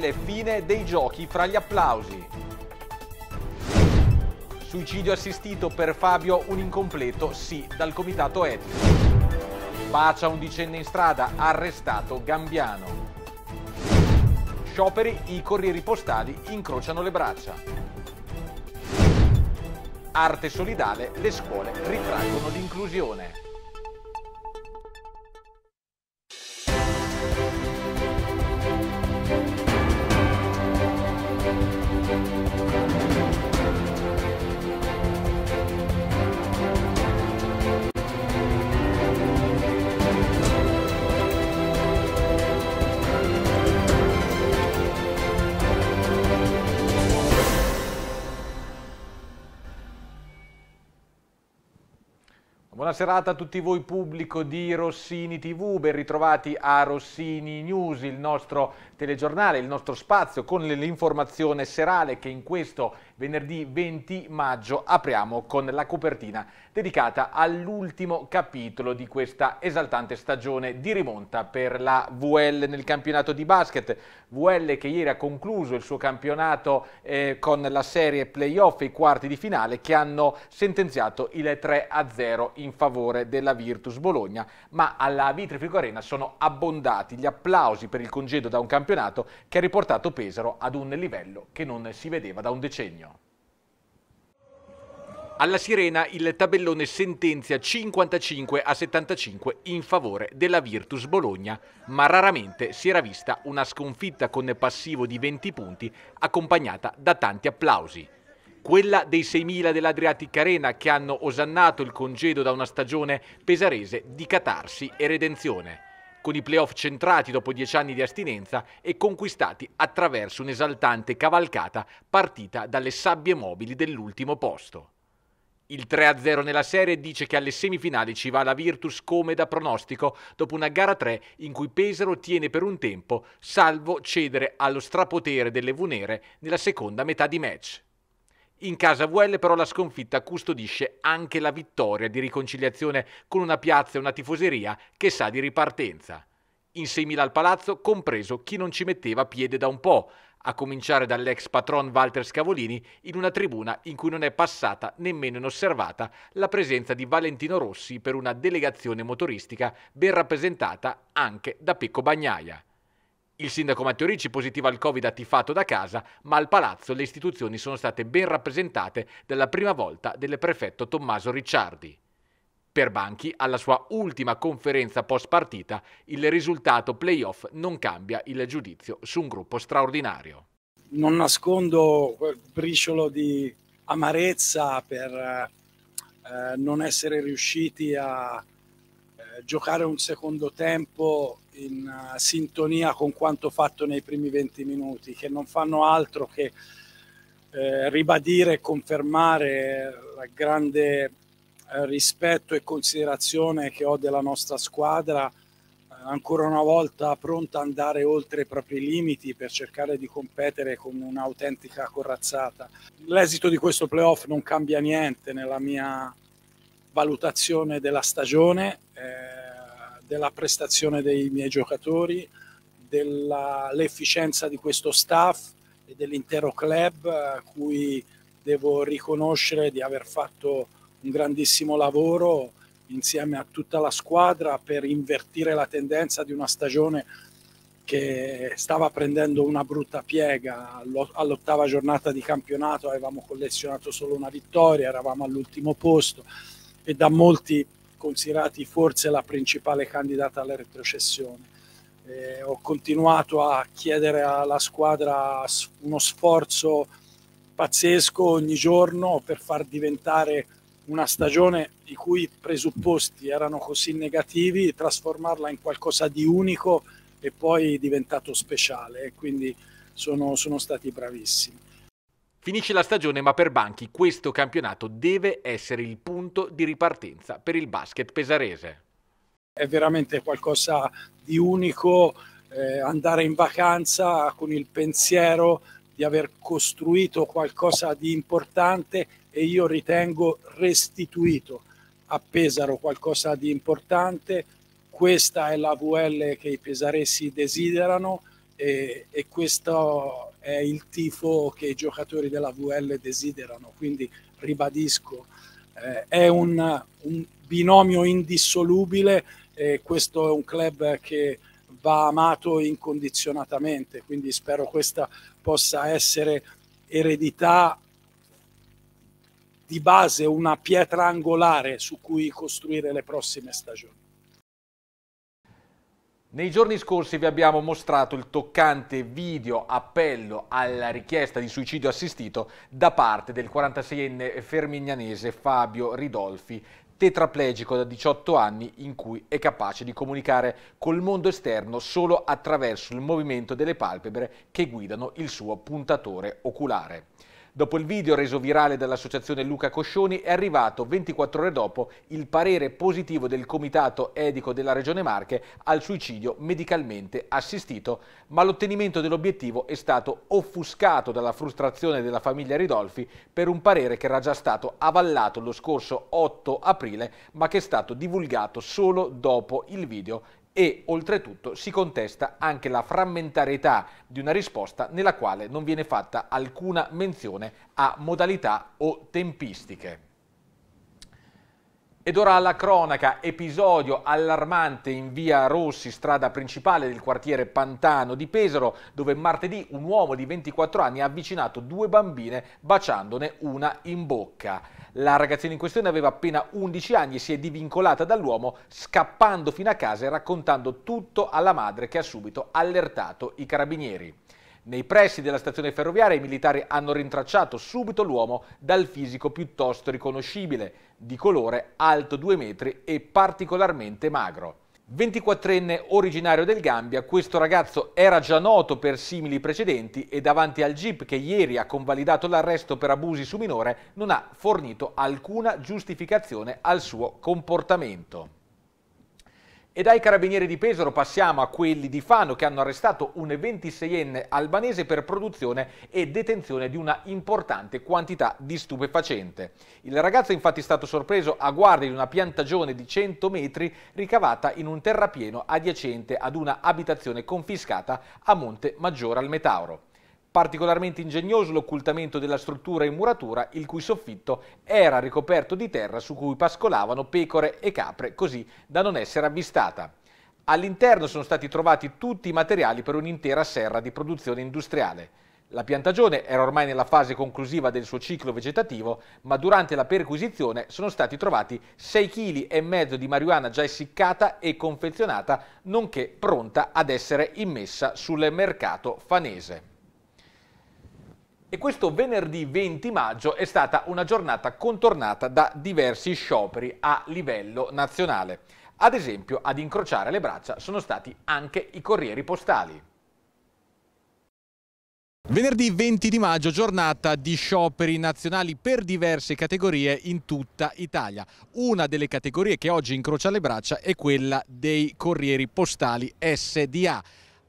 delle fine dei giochi fra gli applausi. Suicidio assistito per Fabio un incompleto sì dal comitato etico. Bacia undicenne in strada, arrestato Gambiano. Scioperi, i corrieri postali incrociano le braccia. Arte solidale, le scuole ritraggono l'inclusione. Buona serata a tutti voi pubblico di Rossini TV, ben ritrovati a Rossini News, il nostro telegiornale, il nostro spazio con l'informazione serale che in questo Venerdì 20 maggio apriamo con la copertina dedicata all'ultimo capitolo di questa esaltante stagione di rimonta per la VL nel campionato di basket. VL che ieri ha concluso il suo campionato eh, con la serie playoff e i quarti di finale che hanno sentenziato il 3-0 in favore della Virtus Bologna, ma alla Vitrifico Arena sono abbondati gli applausi per il congedo da un campionato che ha riportato Pesaro ad un livello che non si vedeva da un decennio. Alla sirena il tabellone sentenzia 55 a 75 in favore della Virtus Bologna, ma raramente si era vista una sconfitta con passivo di 20 punti accompagnata da tanti applausi. Quella dei 6.000 dell'Adriatic Arena che hanno osannato il congedo da una stagione pesarese di catarsi e redenzione con i playoff centrati dopo dieci anni di astinenza e conquistati attraverso un'esaltante cavalcata partita dalle sabbie mobili dell'ultimo posto. Il 3-0 nella serie dice che alle semifinali ci va la Virtus come da pronostico dopo una gara 3 in cui Pesaro tiene per un tempo, salvo cedere allo strapotere delle Vunere nella seconda metà di match. In casa VL però la sconfitta custodisce anche la vittoria di riconciliazione con una piazza e una tifoseria che sa di ripartenza. In 6.000 al palazzo, compreso chi non ci metteva piede da un po', a cominciare dall'ex patron Walter Scavolini in una tribuna in cui non è passata nemmeno inosservata la presenza di Valentino Rossi per una delegazione motoristica ben rappresentata anche da Pecco Bagnaia. Il sindaco Matteo Ricci positiva al Covid ha tifato da casa, ma al palazzo le istituzioni sono state ben rappresentate dalla prima volta del prefetto Tommaso Ricciardi. Per Banchi, alla sua ultima conferenza post partita, il risultato playoff non cambia il giudizio su un gruppo straordinario. Non nascondo quel briciolo di amarezza per eh, non essere riusciti a eh, giocare un secondo tempo in uh, sintonia con quanto fatto nei primi 20 minuti, che non fanno altro che eh, ribadire e confermare la grande eh, rispetto e considerazione che ho della nostra squadra, eh, ancora una volta pronta ad andare oltre i propri limiti per cercare di competere con un'autentica corazzata. L'esito di questo playoff non cambia niente nella mia valutazione della stagione, eh, della prestazione dei miei giocatori, dell'efficienza di questo staff e dell'intero club eh, a cui devo riconoscere di aver fatto un grandissimo lavoro insieme a tutta la squadra per invertire la tendenza di una stagione che stava prendendo una brutta piega all'ottava giornata di campionato avevamo collezionato solo una vittoria eravamo all'ultimo posto e da molti considerati forse la principale candidata alla retrocessione eh, ho continuato a chiedere alla squadra uno sforzo pazzesco ogni giorno per far diventare una stagione i cui presupposti erano così negativi, trasformarla in qualcosa di unico e poi diventato speciale. quindi sono, sono stati bravissimi. Finisce la stagione, ma per Banchi questo campionato deve essere il punto di ripartenza per il basket pesarese. È veramente qualcosa di unico eh, andare in vacanza con il pensiero di aver costruito qualcosa di importante e io ritengo restituito a Pesaro qualcosa di importante. Questa è la VL che i pesaresi desiderano e, e questo è il tifo che i giocatori della VL desiderano. Quindi ribadisco, eh, è un, un, binomio indissolubile e questo è un club che va amato incondizionatamente. Quindi spero questa possa essere eredità di base una pietra angolare su cui costruire le prossime stagioni. Nei giorni scorsi vi abbiamo mostrato il toccante video appello alla richiesta di suicidio assistito da parte del 46enne fermignanese Fabio Ridolfi, tetraplegico da 18 anni in cui è capace di comunicare col mondo esterno solo attraverso il movimento delle palpebre che guidano il suo puntatore oculare. Dopo il video reso virale dall'associazione Luca Coscioni è arrivato 24 ore dopo il parere positivo del Comitato Edico della Regione Marche al suicidio medicalmente assistito, ma l'ottenimento dell'obiettivo è stato offuscato dalla frustrazione della famiglia Ridolfi per un parere che era già stato avallato lo scorso 8 aprile ma che è stato divulgato solo dopo il video e oltretutto si contesta anche la frammentarietà di una risposta nella quale non viene fatta alcuna menzione a modalità o tempistiche. Ed ora alla cronaca, episodio allarmante in via Rossi, strada principale del quartiere Pantano di Pesaro, dove martedì un uomo di 24 anni ha avvicinato due bambine baciandone una in bocca. La ragazzina in questione aveva appena 11 anni e si è divincolata dall'uomo scappando fino a casa e raccontando tutto alla madre che ha subito allertato i carabinieri. Nei pressi della stazione ferroviaria i militari hanno rintracciato subito l'uomo dal fisico piuttosto riconoscibile, di colore alto 2 metri e particolarmente magro. 24enne originario del Gambia, questo ragazzo era già noto per simili precedenti e davanti al GIP che ieri ha convalidato l'arresto per abusi su minore non ha fornito alcuna giustificazione al suo comportamento. E dai carabinieri di Pesaro passiamo a quelli di Fano che hanno arrestato un 26enne albanese per produzione e detenzione di una importante quantità di stupefacente. Il ragazzo è infatti stato sorpreso a guardia di una piantagione di 100 metri ricavata in un terrapieno adiacente ad una abitazione confiscata a Monte Maggiore al Metauro. Particolarmente ingegnoso l'occultamento della struttura in muratura, il cui soffitto era ricoperto di terra su cui pascolavano pecore e capre, così da non essere avvistata. All'interno sono stati trovati tutti i materiali per un'intera serra di produzione industriale. La piantagione era ormai nella fase conclusiva del suo ciclo vegetativo, ma durante la perquisizione sono stati trovati 6,5 kg di marijuana già essiccata e confezionata, nonché pronta ad essere immessa sul mercato fanese. E questo venerdì 20 maggio è stata una giornata contornata da diversi scioperi a livello nazionale. Ad esempio, ad incrociare le braccia sono stati anche i corrieri postali. Venerdì 20 di maggio, giornata di scioperi nazionali per diverse categorie in tutta Italia. Una delle categorie che oggi incrocia le braccia è quella dei corrieri postali SDA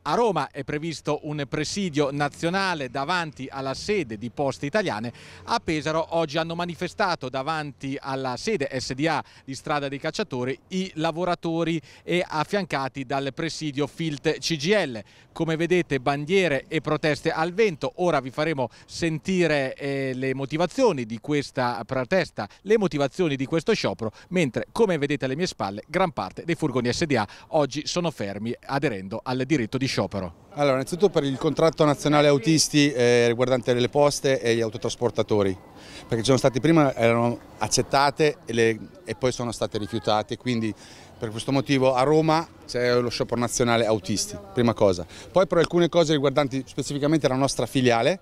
a Roma è previsto un presidio nazionale davanti alla sede di Poste Italiane. A Pesaro oggi hanno manifestato davanti alla sede SDA di Strada dei Cacciatori i lavoratori e affiancati dal presidio Filt CGL. Come vedete bandiere e proteste al vento. Ora vi faremo sentire eh, le motivazioni di questa protesta, le motivazioni di questo sciopero, mentre come vedete alle mie spalle gran parte dei furgoni SDA oggi sono fermi aderendo al diritto di sciopero sciopero? Allora, innanzitutto per il contratto nazionale autisti eh, riguardante le poste e gli autotrasportatori, perché ci sono stati prima, erano accettate e, le, e poi sono state rifiutate, quindi per questo motivo a Roma c'è lo sciopero nazionale autisti, prima cosa. Poi per alcune cose riguardanti specificamente la nostra filiale,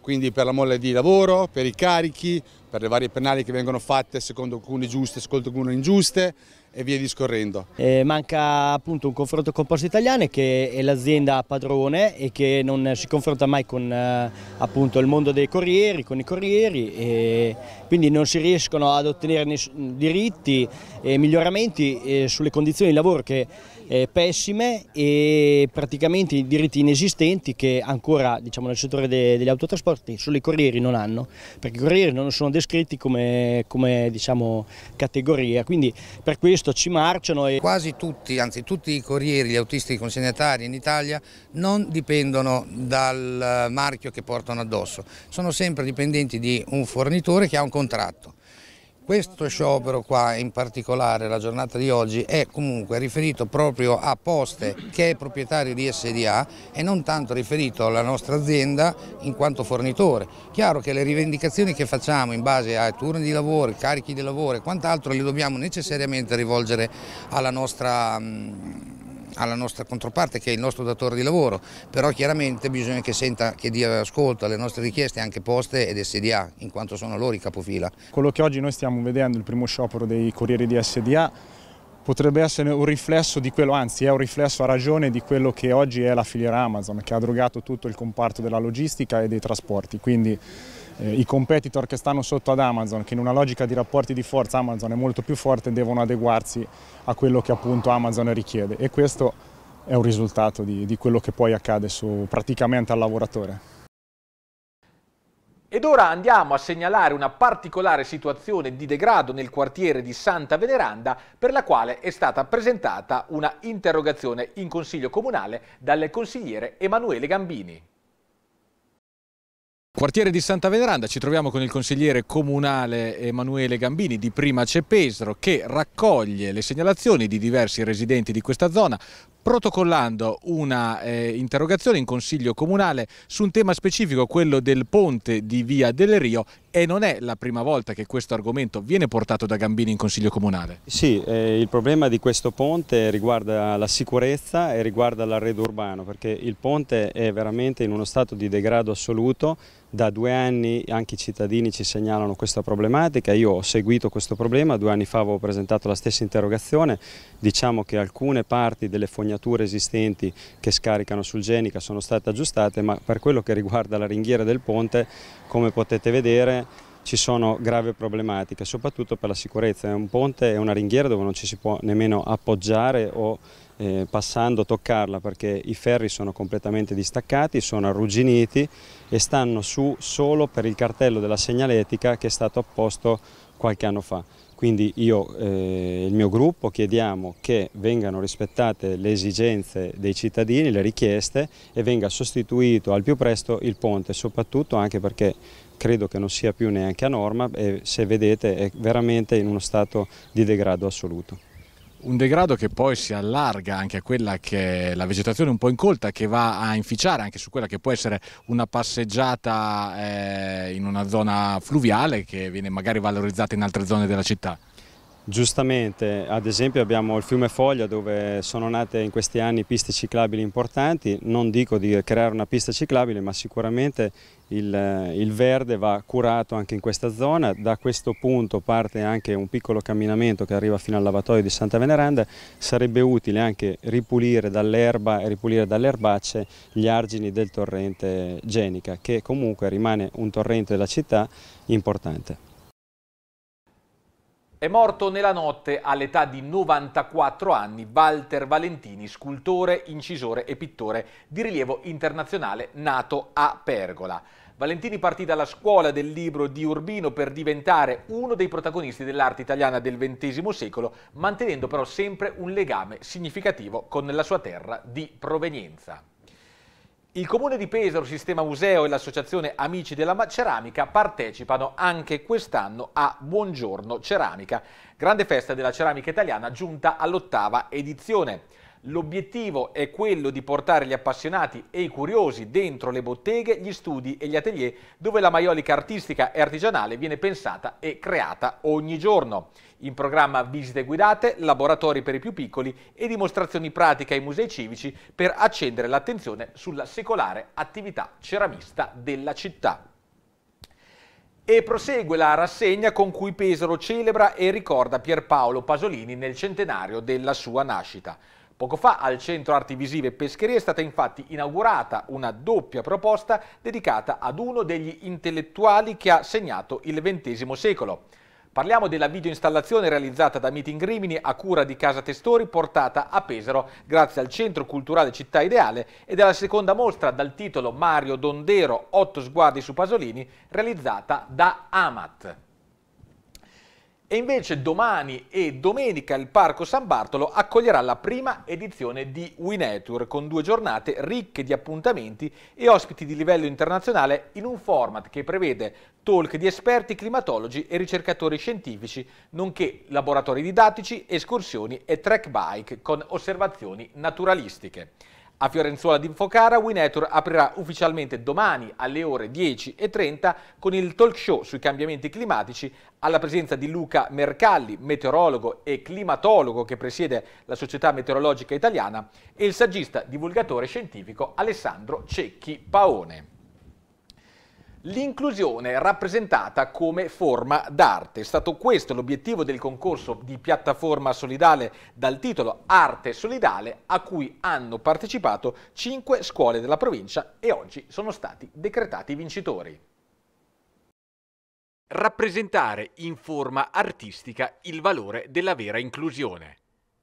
quindi per la molla di lavoro, per i carichi, per le varie penali che vengono fatte, secondo alcune giuste, secondo alcune ingiuste e via discorrendo. Eh, manca appunto un confronto con Poste Italiane che è l'azienda padrone e che non si confronta mai con eh, appunto il mondo dei corrieri, con i corrieri e quindi non si riescono ad ottenere diritti e miglioramenti eh, sulle condizioni di lavoro che eh, pessime e praticamente i diritti inesistenti che ancora diciamo, nel settore degli autotrasporti solo i corrieri non hanno perché i corrieri non sono dei descritti come, come diciamo, categoria, quindi per questo ci marciano. E... Quasi tutti, anzi tutti i corrieri, gli autisti consegnatari in Italia non dipendono dal eh, marchio che portano addosso, sono sempre dipendenti di un fornitore che ha un contratto questo sciopero qua, in particolare la giornata di oggi, è comunque riferito proprio a Poste che è proprietario di SDA e non tanto riferito alla nostra azienda in quanto fornitore. Chiaro che le rivendicazioni che facciamo in base a turni di lavoro, carichi di lavoro e quant'altro le dobbiamo necessariamente rivolgere alla nostra mm, alla nostra controparte che è il nostro datore di lavoro, però chiaramente bisogna che senta, che dia ascolto alle nostre richieste anche Poste ed SDA, in quanto sono loro i capofila. Quello che oggi noi stiamo vedendo, il primo sciopero dei corrieri di SDA, potrebbe essere un riflesso di quello, anzi è un riflesso a ragione di quello che oggi è la filiera Amazon, che ha drogato tutto il comparto della logistica e dei trasporti. Quindi eh, i competitor che stanno sotto ad Amazon, che in una logica di rapporti di forza Amazon è molto più forte, devono adeguarsi a quello che appunto Amazon richiede e questo è un risultato di, di quello che poi accade su, praticamente al lavoratore. Ed ora andiamo a segnalare una particolare situazione di degrado nel quartiere di Santa Veneranda per la quale è stata presentata una interrogazione in Consiglio Comunale dal consigliere Emanuele Gambini. Quartiere di Santa Veneranda, ci troviamo con il consigliere comunale Emanuele Gambini di Prima Cepesro che raccoglie le segnalazioni di diversi residenti di questa zona protocollando una eh, interrogazione in consiglio comunale su un tema specifico, quello del ponte di Via del Rio e non è la prima volta che questo argomento viene portato da Gambini in consiglio comunale. Sì, eh, il problema di questo ponte riguarda la sicurezza e riguarda l'arredo urbano perché il ponte è veramente in uno stato di degrado assoluto da due anni anche i cittadini ci segnalano questa problematica, io ho seguito questo problema, due anni fa avevo presentato la stessa interrogazione, diciamo che alcune parti delle fognature esistenti che scaricano sul Genica sono state aggiustate, ma per quello che riguarda la ringhiera del ponte, come potete vedere, ci sono grave problematiche, soprattutto per la sicurezza. È un ponte, è una ringhiera dove non ci si può nemmeno appoggiare o eh, passando, toccarla perché i ferri sono completamente distaccati, sono arrugginiti e stanno su solo per il cartello della segnaletica che è stato apposto qualche anno fa. Quindi io e eh, il mio gruppo chiediamo che vengano rispettate le esigenze dei cittadini, le richieste e venga sostituito al più presto il ponte, soprattutto anche perché credo che non sia più neanche a norma e se vedete è veramente in uno stato di degrado assoluto un degrado che poi si allarga anche a quella che è la vegetazione un po' incolta che va a inficiare anche su quella che può essere una passeggiata eh, in una zona fluviale che viene magari valorizzata in altre zone della città. Giustamente, ad esempio abbiamo il fiume Foglia dove sono nate in questi anni piste ciclabili importanti, non dico di creare una pista ciclabile ma sicuramente il, il, verde va curato anche in questa zona, da questo punto parte anche un piccolo camminamento che arriva fino al lavatoio di Santa Veneranda, sarebbe utile anche ripulire dall'erba e ripulire dalle erbacce gli argini del torrente Genica che comunque rimane un torrente della città importante. È morto nella notte all'età di 94 anni Walter Valentini, scultore, incisore e pittore di rilievo internazionale nato a Pergola. Valentini partì dalla scuola del libro di Urbino per diventare uno dei protagonisti dell'arte italiana del XX secolo, mantenendo però sempre un legame significativo con la sua terra di provenienza. Il Comune di Pesaro, Sistema Museo e l'Associazione Amici della Ceramica partecipano anche quest'anno a Buongiorno Ceramica, grande festa della ceramica italiana giunta all'ottava edizione. L'obiettivo è quello di portare gli appassionati e i curiosi dentro le botteghe, gli studi e gli atelier dove la maiolica artistica e artigianale viene pensata e creata ogni giorno. In programma visite guidate, laboratori per i più piccoli e dimostrazioni pratiche ai musei civici per accendere l'attenzione sulla secolare attività ceramista della città. E prosegue la rassegna con cui Pesaro celebra e ricorda Pierpaolo Pasolini nel centenario della sua nascita. Poco fa al Centro Arti Visive Pescherie è stata infatti inaugurata una doppia proposta dedicata ad uno degli intellettuali che ha segnato il XX secolo. Parliamo della videoinstallazione realizzata da Meeting Rimini a cura di Casa Testori portata a Pesaro grazie al Centro Culturale Città Ideale e della seconda mostra dal titolo Mario Dondero, Otto sguardi su Pasolini realizzata da Amat. E invece domani e domenica il Parco San Bartolo accoglierà la prima edizione di Winetour con due giornate ricche di appuntamenti e ospiti di livello internazionale in un format che prevede talk di esperti climatologi e ricercatori scientifici, nonché laboratori didattici, escursioni e track bike con osservazioni naturalistiche. A Fiorenzuola di Focara, Winetur aprirà ufficialmente domani alle ore 10.30 con il talk show sui cambiamenti climatici alla presenza di Luca Mercalli, meteorologo e climatologo che presiede la Società Meteorologica Italiana e il saggista divulgatore scientifico Alessandro Cecchi Paone. L'inclusione rappresentata come forma d'arte. È stato questo l'obiettivo del concorso di piattaforma solidale dal titolo Arte Solidale a cui hanno partecipato cinque scuole della provincia e oggi sono stati decretati vincitori. Rappresentare in forma artistica il valore della vera inclusione.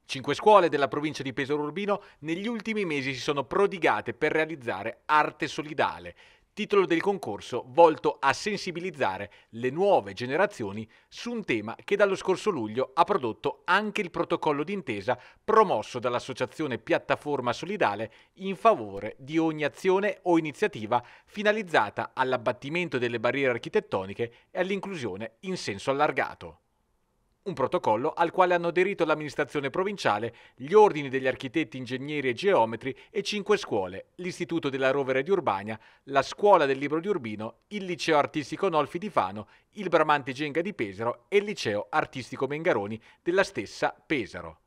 Cinque scuole della provincia di Pesaro Urbino negli ultimi mesi si sono prodigate per realizzare arte solidale, titolo del concorso volto a sensibilizzare le nuove generazioni su un tema che dallo scorso luglio ha prodotto anche il protocollo d'intesa promosso dall'associazione Piattaforma Solidale in favore di ogni azione o iniziativa finalizzata all'abbattimento delle barriere architettoniche e all'inclusione in senso allargato un protocollo al quale hanno aderito l'amministrazione provinciale, gli ordini degli architetti, ingegneri e geometri e cinque scuole, l'Istituto della Rovere di Urbania, la Scuola del Libro di Urbino, il Liceo Artistico Nolfi di Fano, il Bramante Genga di Pesaro e il Liceo Artistico Mengaroni della stessa Pesaro.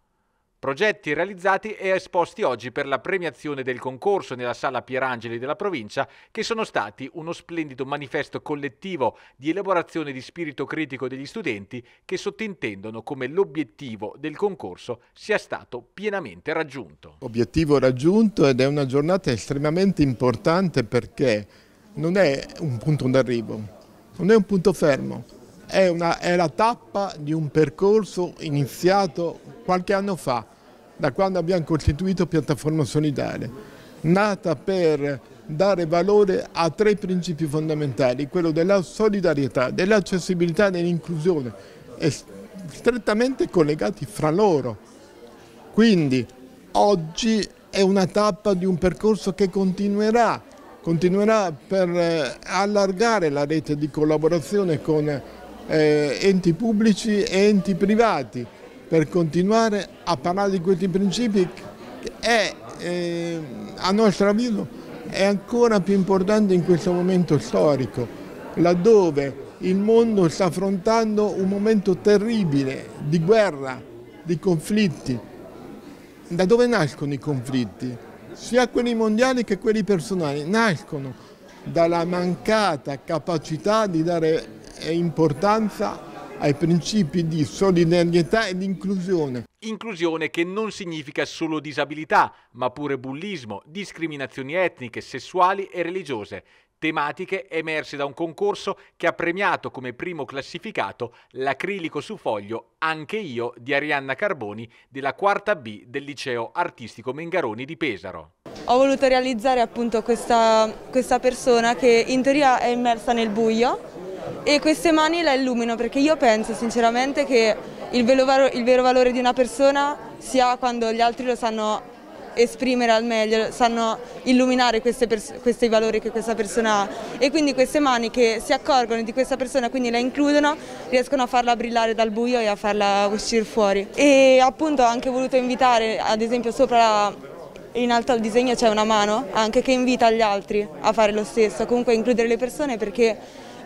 Progetti realizzati e esposti oggi per la premiazione del concorso nella Sala Pierangeli della provincia, che sono stati uno splendido manifesto collettivo di elaborazione di spirito critico degli studenti che sottintendono come l'obiettivo del concorso sia stato pienamente raggiunto. Obiettivo raggiunto ed è una giornata estremamente importante perché non è un punto d'arrivo, non è un punto fermo, è, una, è la tappa di un percorso iniziato qualche anno fa, da quando abbiamo costituito Piattaforma Solidale, nata per dare valore a tre principi fondamentali, quello della solidarietà, dell'accessibilità e dell'inclusione, strettamente collegati fra loro. Quindi oggi è una tappa di un percorso che continuerà, continuerà per eh, allargare la rete di collaborazione con eh, enti pubblici e enti privati per continuare a parlare di questi principi è eh, a nostro avviso è ancora più importante in questo momento storico laddove il mondo sta affrontando un momento terribile di guerra, di conflitti. Da dove nascono i conflitti? Sia quelli mondiali che quelli personali nascono dalla mancata capacità di dare e importanza ai principi di solidarietà e di inclusione. Inclusione che non significa solo disabilità, ma pure bullismo, discriminazioni etniche, sessuali e religiose, tematiche emerse da un concorso che ha premiato come primo classificato l'acrilico su foglio Anche io di Arianna Carboni della quarta B del liceo artistico Mengaroni di Pesaro. Ho voluto realizzare appunto questa, questa persona che in teoria è immersa nel buio e queste mani la illumino perché io penso sinceramente che il vero, il vero valore di una persona sia quando gli altri lo sanno esprimere al meglio, sanno illuminare questi valori che questa persona ha e quindi queste mani che si accorgono di questa persona, quindi la includono, riescono a farla brillare dal buio e a farla uscire fuori. E appunto ho anche voluto invitare, ad esempio sopra la, in alto al disegno c'è una mano anche che invita gli altri a fare lo stesso, comunque a includere le persone perché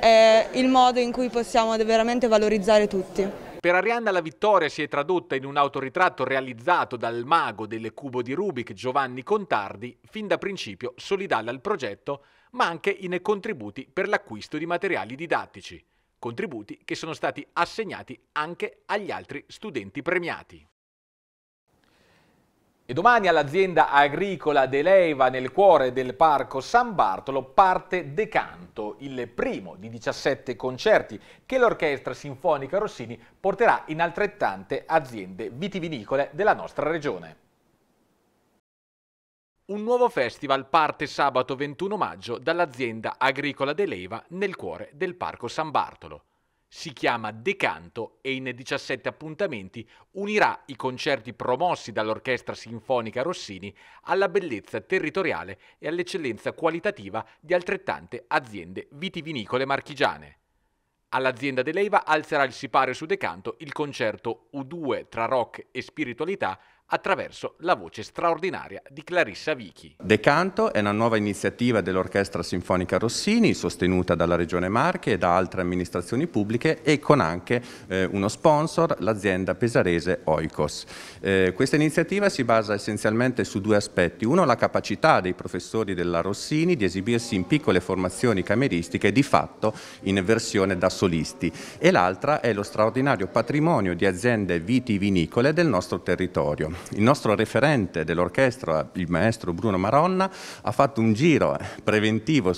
è il modo in cui possiamo veramente valorizzare tutti. Per Arianna la vittoria si è tradotta in un autoritratto realizzato dal mago del cubo di Rubik Giovanni Contardi, fin da principio solidale al progetto, ma anche in contributi per l'acquisto di materiali didattici, contributi che sono stati assegnati anche agli altri studenti premiati. E domani all'azienda agricola De nel cuore del Parco San Bartolo, parte Decanto, il primo di 17 concerti che l'Orchestra Sinfonica Rossini porterà in altrettante aziende vitivinicole della nostra regione. Un nuovo festival parte sabato 21 maggio dall'azienda agricola De nel cuore del Parco San Bartolo si chiama Decanto e in 17 appuntamenti unirà i concerti promossi dall'Orchestra Sinfonica Rossini alla bellezza territoriale e all'eccellenza qualitativa di altrettante aziende vitivinicole marchigiane. All'azienda dell'Eiva alzerà il sipario su Decanto il concerto U2 tra rock e spiritualità attraverso la voce straordinaria di Clarissa Vichi. Decanto è una nuova iniziativa dell'Orchestra Sinfonica Rossini, sostenuta dalla Regione Marche e da altre amministrazioni pubbliche e con anche eh, uno sponsor, l'azienda pesarese Oikos. Eh, questa iniziativa si basa essenzialmente su due aspetti. Uno, la capacità dei professori della Rossini di esibirsi in piccole formazioni cameristiche, di fatto in versione da solisti, e l'altra è lo straordinario patrimonio di aziende vitivinicole del nostro territorio. Il nostro referente dell'orchestra, il maestro Bruno Maronna, ha fatto un giro preventivo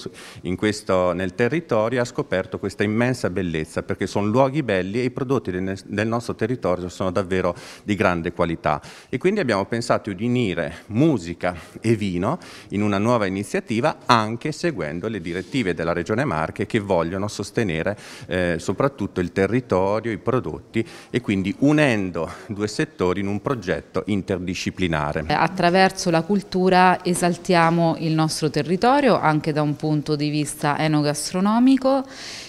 questo, nel territorio e ha scoperto questa immensa bellezza perché sono luoghi belli e i prodotti del nostro territorio sono davvero di grande qualità. E quindi abbiamo pensato di unire musica e vino in una nuova iniziativa anche seguendo le direttive della Regione Marche che vogliono sostenere eh, soprattutto il territorio, i prodotti e quindi unendo due settori in un progetto interdisciplinare. Eh, attraverso la cultura esaltiamo il nostro territorio anche da un punto di vista enogastronomico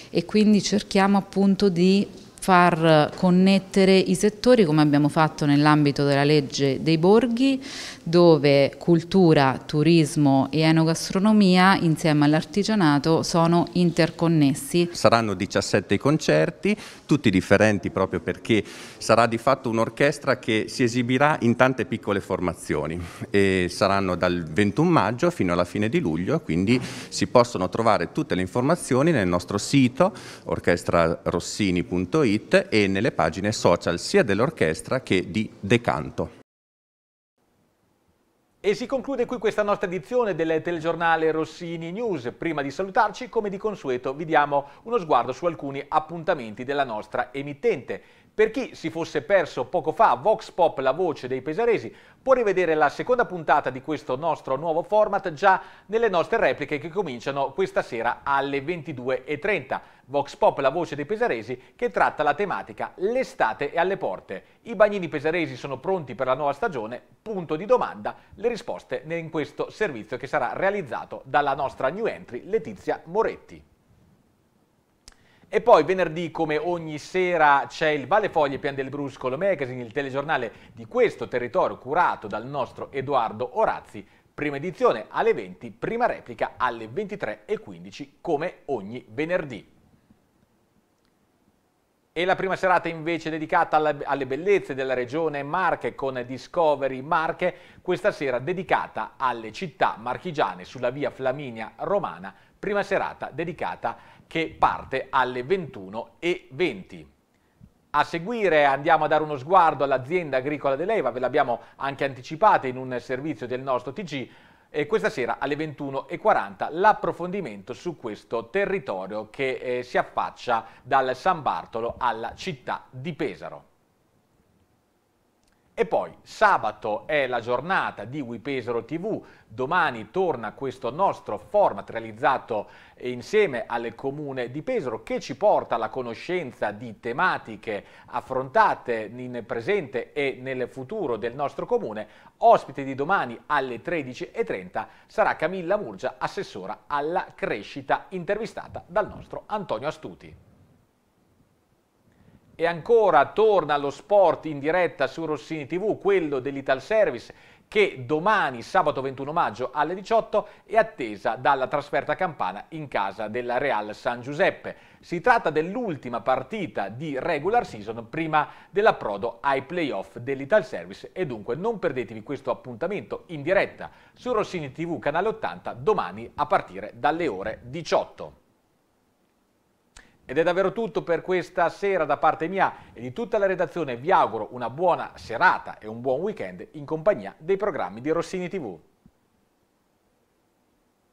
e quindi cerchiamo appunto di far connettere i settori come abbiamo fatto nell'ambito della legge dei borghi dove cultura, turismo e enogastronomia insieme all'artigianato sono interconnessi. Saranno 17 i concerti, tutti differenti proprio perché sarà di fatto un'orchestra che si esibirà in tante piccole formazioni e saranno dal 21 maggio fino alla fine di luglio, quindi si possono trovare tutte le informazioni nel nostro sito orchestrarossini.it www.orchestra.it e nelle pagine social sia dell'orchestra che di Decanto. E si conclude qui questa nostra edizione del telegiornale Rossini News. Prima di salutarci, come di consueto, vi diamo uno sguardo su alcuni appuntamenti della nostra emittente. Per chi si fosse perso poco fa Vox Pop la voce dei pesaresi può rivedere la seconda puntata di questo nostro nuovo format già nelle nostre repliche che cominciano questa sera alle 22.30. Vox Pop la voce dei pesaresi che tratta la tematica l'estate è alle porte. I bagnini pesaresi sono pronti per la nuova stagione? Punto di domanda, le risposte in questo servizio che sarà realizzato dalla nostra new entry Letizia Moretti. E poi venerdì, come ogni sera, c'è il Valle Foglie Pian del Bruscolo magazine, il telegiornale di questo territorio curato dal nostro Edoardo Orazzi. Prima edizione alle 20, prima replica alle 23.15 come ogni venerdì. E la prima serata invece dedicata alle bellezze della regione Marche con Discovery Marche, questa sera dedicata alle città marchigiane sulla via Flaminia Romana, prima serata dedicata che parte alle 21.20. A seguire andiamo a dare uno sguardo all'azienda agricola dell'Eva, ve l'abbiamo anche anticipata in un servizio del nostro TG, eh, questa sera alle 21.40 l'approfondimento su questo territorio che eh, si affaccia dal San Bartolo alla città di Pesaro. E poi sabato è la giornata di Wipesaro TV, domani torna questo nostro format realizzato insieme alle comune di Pesaro che ci porta alla conoscenza di tematiche affrontate nel presente e nel futuro del nostro comune. Ospite di domani alle 13.30 sarà Camilla Murgia, assessora alla crescita, intervistata dal nostro Antonio Astuti. E ancora torna lo sport in diretta su Rossini TV, quello dell'Ital Service, che domani, sabato 21 maggio alle 18, è attesa dalla trasferta campana in casa della Real San Giuseppe. Si tratta dell'ultima partita di regular season prima dell'approdo ai playoff dell'Ital Service e dunque non perdetevi questo appuntamento in diretta su Rossini TV, canale 80, domani a partire dalle ore 18. Ed è davvero tutto per questa sera da parte mia e di tutta la redazione. Vi auguro una buona serata e un buon weekend in compagnia dei programmi di Rossini TV.